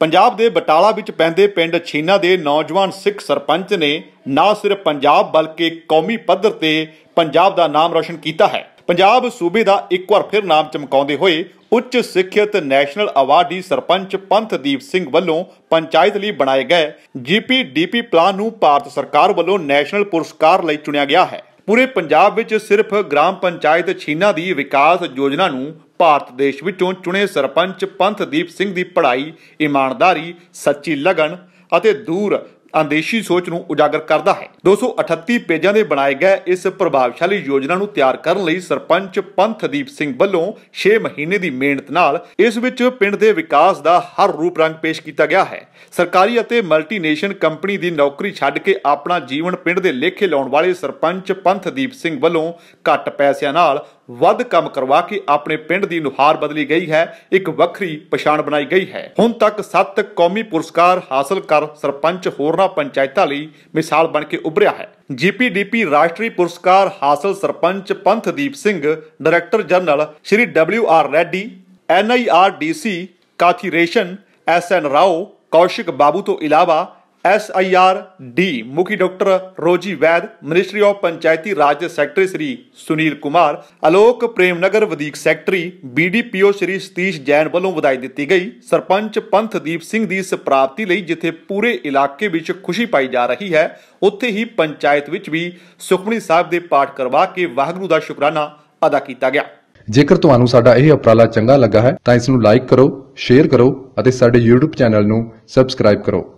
ਪੰਜਾਬ ਦੇ ਬਟਾਲਾ ਵਿੱਚ ਪੈਂਦੇ ਪਿੰਡ ਛੀਨਾ ਦੇ ਨੌਜਵਾਨ ਸਿੱਖ ਸਰਪੰਚ ਨੇ ਨਾ ਸਿਰਫ ਪੰਜਾਬ ਬਲਕਿ ਕੌਮੀ ਪੱਧਰ ਤੇ ਪੰਜਾਬ ਦਾ ਨਾਮ ਰੌਸ਼ਨ ਕੀਤਾ ਹੈ ਪੰਜਾਬ ਸੂਬੇ ਦਾ ਇੱਕ ਵਾਰ ਫਿਰ ਨਾਮ ਚਮਕਾਉਂਦੇ ਹੋਏ ਉੱਚ ਸਿੱਖਿਅਤ ਨੈਸ਼ਨਲ ਅਵਾਰਡੀ ਸਰਪੰਚ ਪੰਥਦੀਪ ਸਿੰਘ ਵੱਲੋਂ ਪੰਚਾਇਤ ਲਈ ਬਣਾਏ ਗਏ ਜੀਪੀਡੀਪੀ ਪਲਾਨ ਨੂੰ ਭਾਰਤ ਸਰਕਾਰ ਵੱਲੋਂ ਨੈਸ਼ਨਲ ਪੁਰਸਕਾਰ ਲਈ ਚੁਣਿਆ ਗਿਆ ਹੈ ਪੂਰੇ ਪੰਜਾਬ ਵਿੱਚ ਸਿਰਫ ਗ੍ਰਾਮ ਪੰਚਾਇਤ ਛੀਨਾ ਦੀ ਵਿਕਾਸ ਯੋਜਨਾ ਨੂੰ ਭਾਰਤ ਦੇਸ਼ ਵਿੱਚੋਂ ਚੁਣੇ ਸਰਪੰਚ ਪੰਥਦੀਪ ਸਿੰਘ ਦੀ ਪੜ੍ਹਾਈ ਇਮਾਨਦਾਰੀ ਸੱਚੀ ਲਗਨ ਅਤੇ ਦੂਰ ਅੰਦੇਸ਼ੀ ਸੋਚ ਨੂੰ ਉਜਾਗਰ ਕਰਦਾ ਹੈ 238 ਪੇਜਾਂ ਦੇ ਬਣਾਏ ਗਏ ਇਸ ਪ੍ਰਭਾਵਸ਼ਾਲੀ ਯੋਜਨਾ ਨੂੰ ਤਿਆਰ ਕਰਨ ਲਈ ਸਰਪੰਚ ਪੰਥਦੀਪ ਸਿੰਘ ਵੱਲੋਂ 6 ਮਹੀਨੇ ਦੀ ਮਿਹਨਤ ਨਾਲ ਇਸ ਵਿੱਚ ਪਿੰਡ ਦੇ ਵਿਕਾਸ ਦਾ ਹਰ ਰੂਪ ਰੰਗ ਪੇਸ਼ ਕੀਤਾ ਗਿਆ ਹੈ ਸਰਕਾਰੀ ਅਤੇ ਮਲਟੀਨੇਸ਼ਨ ਕੰਪਨੀ ਦੀ ਨੌਕਰੀ ਛੱਡ ਕੇ ਆਪਣਾ ਜੀਵਨ ਪਿੰਡ ਦੇ ਲੇਖੇ ਲਾਉਣ ਵਾਲੇ ਸਰਪੰਚ ਪੰਥਦੀਪ ਸਿੰਘ ਵੱਲੋਂ ਘੱਟ ਪੈਸਿਆਂ ਨਾਲ ਵੱਧ ਕੰਮ ਕਰਵਾ ਕੇ ਆਪਣੇ ਪਿੰਡ ਦੀ ਨੁਹਾਰ ਬਦਲੀ ਗਈ ਹੈ ਇੱਕ ਵੱਖਰੀ ਪਛਾਣ ਬਣਾਈ ਗਈ ਹੈ ਹੁਣ ਤੱਕ 7 ਕੌਮੀ ਪੁਰਸਕਾਰ ਹਾਸਲ ਕਰ ਸਰਪੰਚ ਹੋਰਨਾ ਪੰਚਾਇਤਾਂ ਲਈ ਮਿਸਾਲ ਬਣ ਕੇ ਉਭਰਿਆ ਹੈ ਜੀਪੀਡੀਪੀ ਰਾਸ਼ਟਰੀ ਪੁਰਸਕਾਰ ਹਾਸਲ sarpanch Panthdeep Singh director general Shri W R Reddy NIRDC ਕਾਥੀ ਰੇਸ਼ਨ ਐਸਐਨ ਰਾਓ ਕੌਸ਼ਿਕ ਬਾਬੂ ਤੋਂ ਇਲਾਵਾ ਐਸ ਆਈ ਆਰ ਡੀ ਮੁਖੀ doctor Roji Vaid ministry of panchayati raj ਦੇ ਸੈਕਟਰੀ ਸ੍ਰੀ ਸੁਨੀਲ ਕੁਮਾਰ ਅਲੋਕ ਪ੍ਰੇਮ ਨਗਰ ਵਧੀਕ ਸੈਕਟਰੀ ਬੀਡੀਪੀਓ ਸ੍ਰੀ ਸਤੀਸ਼ ਜੈਨ ਵੱਲੋਂ ਵਧਾਈ ਦਿੱਤੀ ਗਈ ਸਰਪੰਚ ਪੰਥਦੀਪ ਸਿੰਘ ਦੀ ਇਸ ਪ੍ਰਾਪਤੀ ਲਈ ਜਿੱਥੇ ਪੂਰੇ ਇਲਾਕੇ ਵਿੱਚ ਖੁਸ਼ੀ ਪਾਈ ਜਾ ਰਹੀ ਹੈ ਉੱਥੇ ਹੀ ਪੰਚਾਇਤ ਵਿੱਚ ਵੀ ਸੁਖਮਨੀ ਸਾਹਿਬ ਦੇ ਪਾਠ ਕਰਵਾ ਕੇ ਵਾਹਿਗੁਰੂ ਦਾ ਸ਼ੁਕਰਾਨਾ ਅਦਾ ਕੀਤਾ ਗਿਆ ਜੇਕਰ ਤੁਹਾਨੂੰ ਸਾਡਾ ਇਹ ਉਪਰਾਲਾ ਚੰਗਾ ਲੱਗਾ ਹੈ ਤਾਂ ਇਸ ਨੂੰ ਲਾਈਕ ਕਰੋ ਸ਼ੇਅਰ ਕਰੋ ਅਤੇ ਸਾਡੇ YouTube ਚੈਨਲ ਨੂੰ ਸਬਸਕ੍ਰਾਈਬ ਕਰੋ